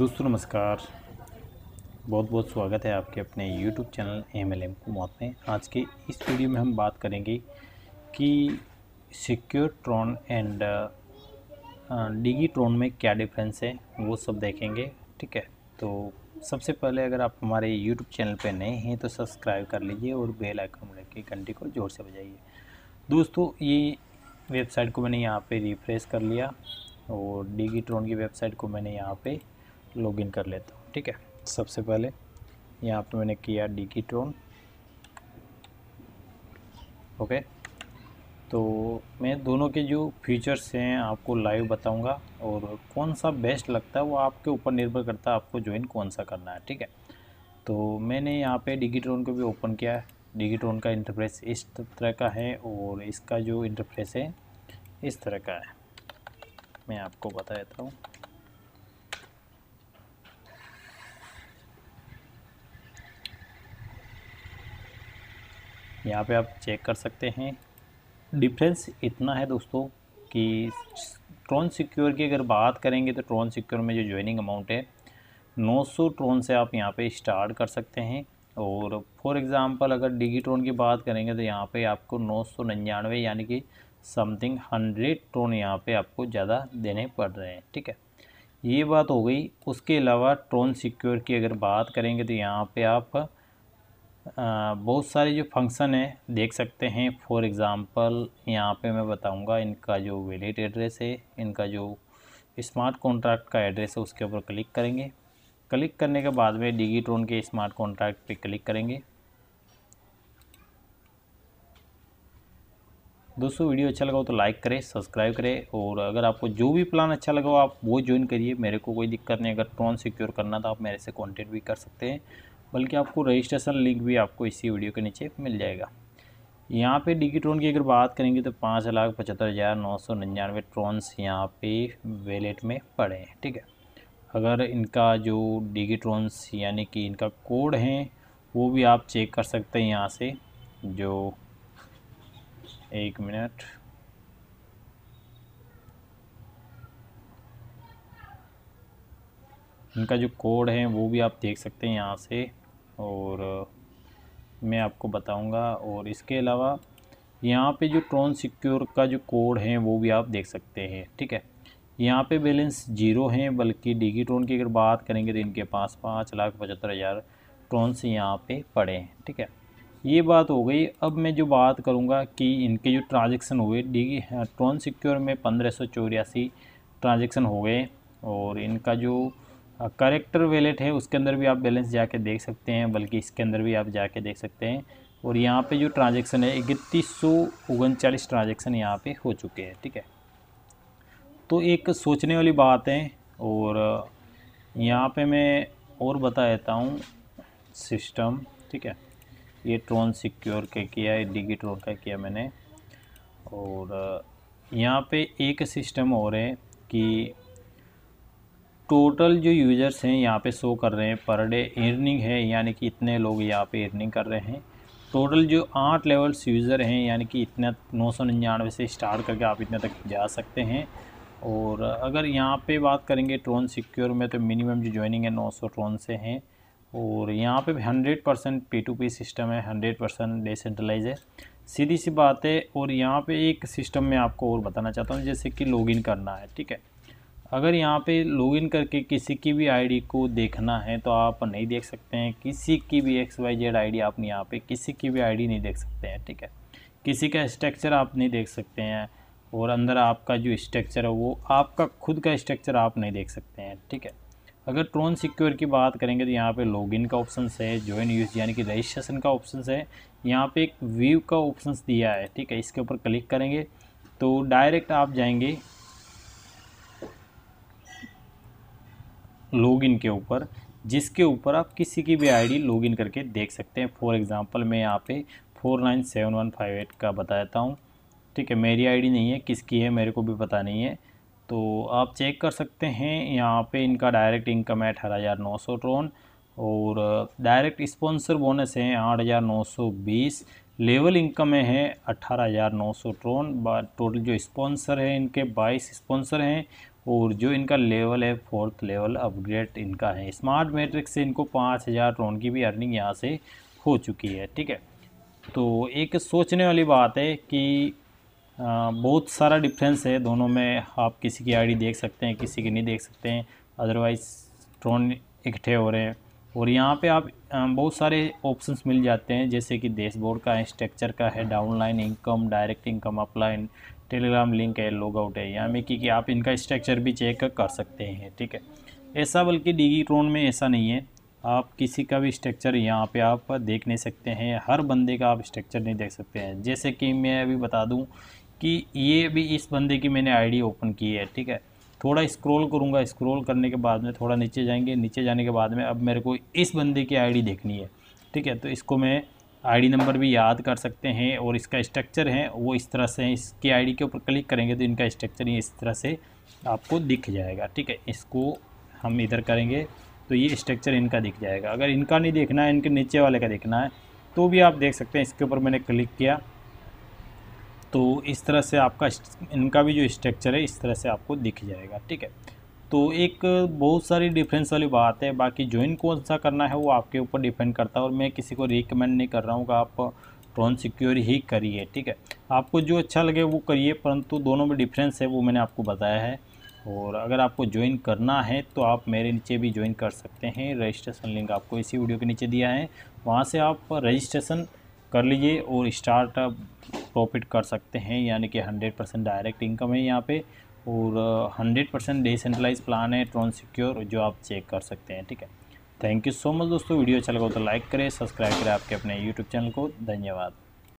दोस्तों नमस्कार बहुत बहुत स्वागत है आपके अपने YouTube channel M L M को मौत में आज के इस वीडियो में हम बात करेंगे कि secure Tron and Digi Tron में क्या डिफरेंस है वो सब देखेंगे ठीक है तो सबसे पहले अगर आप हमारे YouTube चैनल पर नए हैं तो सब्सक्राइब कर लीजिए और बेल आइकन के घंटी को जोर से बजाइए दोस्तों ये वेबसाइट को मैंने यहाँ पे रिफ्रेश कर लिया और डिगी ट्रॉन की वेबसाइट को मैंने यहाँ पे लॉगिन कर लेता हूँ ठीक है सबसे पहले यहाँ पे मैंने किया डी की टोन ओके तो मैं दोनों के जो फीचर्स हैं आपको लाइव बताऊंगा और कौन सा बेस्ट लगता है वो आपके ऊपर निर्भर करता है आपको ज्वाइन कौन सा करना है ठीक है तो मैंने यहाँ पे डिगीट्रोन को भी ओपन किया है डिगीट्रोन का इंटरफेस इस तरह का है और इसका जो इंटरफेस है इस तरह का है मैं आपको बता देता हूँ यहाँ पे आप चेक कर सकते हैं डिफरेंस इतना है दोस्तों कि ट्रोन सिक्योर की अगर बात करेंगे तो ट्रोन सिक्योर में जो ज्वाइनिंग अमाउंट है 900 ट्रोन से आप यहाँ पे स्टार्ट कर सकते हैं और फॉर एग्ज़ाम्पल अगर डिगी ट्रोन की बात करेंगे तो यहाँ पे आपको नौ सौ निन्यानवे यानी कि समथिंग हंड्रेड ट्रोन यहाँ पर आपको ज़्यादा देने पड़ रहे हैं ठीक है ये बात हो गई उसके अलावा ट्रोन सिक्योर की अगर बात करेंगे तो यहाँ पर आप बहुत सारे जो फंक्शन है देख सकते हैं फॉर एग्ज़ाम्पल यहाँ पे मैं बताऊँगा इनका जो वैलिड एड्रेस है इनका जो स्मार्ट कॉन्ट्रैक्ट का एड्रेस है उसके ऊपर क्लिक करेंगे क्लिक करने के बाद में डिगीट्रोन के स्मार्ट कॉन्ट्रैक्ट पे क्लिक करेंगे दोस्तों वीडियो अच्छा लगा हो तो लाइक करें सब्सक्राइब करें और अगर आपको जो भी प्लान अच्छा लगा हो आप वो ज्वाइन करिए मेरे को कोई दिक्कत नहीं अगर ट्रोन सिक्योर करना था आप मेरे से कॉन्टेक्ट भी कर सकते हैं बल्कि आपको रजिस्ट्रेशन लिंक भी आपको इसी वीडियो के नीचे मिल जाएगा यहाँ पे डिगी ट्रोन की अगर बात करेंगे तो पाँच लाख पचहत्तर हज़ार नौ सौ निन्यानवे ट्रोन्स यहाँ पे वैलेट में पड़े हैं ठीक है अगर इनका जो डिगी ट्रोन्स यानी कि इनका कोड है वो भी आप चेक कर सकते हैं यहाँ से जो एक मिनट इनका जो कोड है वो भी आप देख सकते हैं यहाँ से और मैं आपको बताऊंगा और इसके अलावा यहाँ पे जो ट्रॉन सिक्योर का जो कोड है वो भी आप देख सकते हैं ठीक है यहाँ पे बैलेंस जीरो हैं बल्कि डिगी ट्रोन की अगर बात करेंगे तो इनके पास पाँच लाख पचहत्तर हज़ार ट्रॉन्स यहाँ पे पड़े हैं ठीक है ये बात हो गई अब मैं जो बात करूँगा कि इनके जो ट्रांजेक्शन हुए डिगी ट्रॉन सिक्योर में पंद्रह सौ चौरासी ट्रांजेक्शन हो गए और इनका जो करेक्टर वैलेट है उसके अंदर भी आप बैलेंस जाके देख सकते हैं बल्कि इसके अंदर भी आप जाके देख सकते हैं और यहाँ पे जो ट्रांजेक्शन है इकतीस सौ उनचालीस ट्रांजेक्शन यहाँ पे हो चुके हैं ठीक है तो एक सोचने वाली बात है और यहाँ पे मैं और बता देता हूँ सिस्टम ठीक है ये ट्रोन सिक्योर का किया है डिगी ट्रोन का किया मैंने और यहाँ पे एक सिस्टम और है कि टोटल जो यूज़र्स हैं यहाँ पे शो कर रहे हैं पर डे इर्निंग है यानी कि इतने लोग यहाँ पे इर्निंग कर रहे हैं टोटल जो आठ लेवल्स यूज़र हैं यानी कि इतना नौ सौ निन्यानवे से स्टार्ट करके आप इतने तक जा सकते हैं और अगर यहाँ पे बात करेंगे ट्रोन सिक्योर में तो मिनिमम जो ज्वाइनिंग है नौ सौ ट्रोन से हैं और यहाँ पे hundred percent P to P system है हंड्रेड परसेंट डिसेंट्रलाइज है सीधी सी बात है और यहाँ पे एक सिस्टम में आपको और बताना चाहता हूँ जैसे कि लॉगिन करना है ठीक है अगर यहाँ पे लॉगिन करके किसी की भी आईडी को देखना है तो आप नहीं देख सकते हैं किसी की भी एक्स वाई जेड आई आप यहाँ पे किसी की भी आईडी नहीं देख सकते हैं ठीक है किसी का स्ट्रक्चर आप नहीं देख सकते हैं और अंदर आपका जो स्ट्रक्चर है वो आपका खुद का स्ट्रक्चर आप नहीं देख सकते हैं ठीक है अगर ट्रोन सिक्योर की बात करेंगे तो यहाँ पर लॉगिन का ऑप्शन है ज्वाइन यूज यानी कि रजिस्ट्रेशन का ऑप्शन है यहाँ पर एक व्यू का ऑप्शन दिया है ठीक है इसके ऊपर क्लिक करेंगे तो डायरेक्ट आप जाएंगे लॉगिन के ऊपर जिसके ऊपर आप किसी की भी आईडी लॉगिन करके देख सकते हैं फॉर एग्ज़ाम्पल मैं यहाँ पे four nine seven one five eight का बता देता हूँ ठीक है मेरी आईडी नहीं है किसकी है मेरे को भी पता नहीं है तो आप चेक कर सकते हैं यहाँ पे इनका डायरेक्ट इनकम है अठारह हज़ार नौ सौ ट्रोन और डायरेक्ट स्पॉन्सर बोनस है आठ हज़ार नौ सौ बीस लेवल इनकम में है अट्ठारह हज़ार नौ सौ ट्रोन टोटल जो स्पॉन्सर हैं इनके बाईस स्पॉन्सर हैं और जो इनका लेवल है फोर्थ लेवल अपग्रेड इनका है स्मार्ट मेट्रिक से इनको पाँच हज़ार ट्रोन की भी अर्निंग यहाँ से हो चुकी है ठीक है तो एक सोचने वाली बात है कि बहुत सारा डिफरेंस है दोनों में आप किसी की आईडी देख सकते हैं किसी की नहीं देख सकते हैं अदरवाइज़ ट्रोन इकट्ठे हो रहे हैं और यहाँ पे आप बहुत सारे ऑप्शंस मिल जाते हैं जैसे कि डैशबोर्ड का है स्ट्रक्चर का है downline income direct income upline Telegram link है लॉगआउट है यहाँ में कि आप इनका स्ट्रक्चर भी चेक कर सकते हैं ठीक है ऐसा बल्कि डिगी में ऐसा नहीं है आप किसी का भी स्ट्रक्चर यहाँ पे आप देख नहीं सकते हैं हर बंदे का आप स्ट्रक्चर नहीं देख सकते हैं जैसे कि मैं अभी बता दूँ कि ये भी इस बंदे की मैंने आईडी ओपन की है ठीक है थोड़ा स्क्रॉल करूँगा स्क्रॉल करने के बाद में थोड़ा नीचे जाएंगे नीचे जाने के बाद में अब मेरे को इस बंदे की आईडी देखनी है ठीक है तो इसको मैं आईडी नंबर भी याद कर सकते हैं और इसका स्ट्रक्चर है वो इस तरह से इसके इसकी आईडी के ऊपर क्लिक करेंगे तो इनका स्ट्रक्चर इस तरह से आपको दिख जाएगा ठीक है इसको हम इधर करेंगे तो ये स्ट्रक्चर इनका दिख जाएगा अगर इनका नहीं देखना है इनके नीचे वाले का देखना है तो भी आप देख सकते हैं इसके ऊपर मैंने क्लिक किया तो इस तरह से आपका इनका भी जो स्ट्रक्चर है इस तरह से आपको दिख जाएगा ठीक है तो एक बहुत सारी डिफरेंस वाली बात है बाकी ज्वाइन कौन सा करना है वो आपके ऊपर डिपेंड करता है और मैं किसी को रिकमेंड नहीं कर रहा हूँ कि आप ट्रोन सिक्योर ही करिए ठीक है आपको जो अच्छा लगे वो करिए परंतु दोनों में डिफरेंस है वो मैंने आपको बताया है और अगर आपको ज्वाइन करना है तो आप मेरे नीचे भी ज्वाइन कर सकते हैं रजिस्ट्रेशन लिंक आपको इसी वीडियो के नीचे दिया है वहाँ से आप रजिस्ट्रेशन कर लीजिए और स्टार्टअप प्रॉफिट कर सकते हैं यानी कि हंड्रेड परसेंट डायरेक्ट इनकम है यहाँ पे और हंड्रेड परसेंट डिसेंट्रलाइज प्लान है ट्रॉन सिक्योर जो आप चेक कर सकते हैं ठीक है थैंक यू सो मच दोस्तों वीडियो अच्छा लगा तो लाइक करें सब्सक्राइब करें आपके अपने यूट्यूब चैनल को धन्यवाद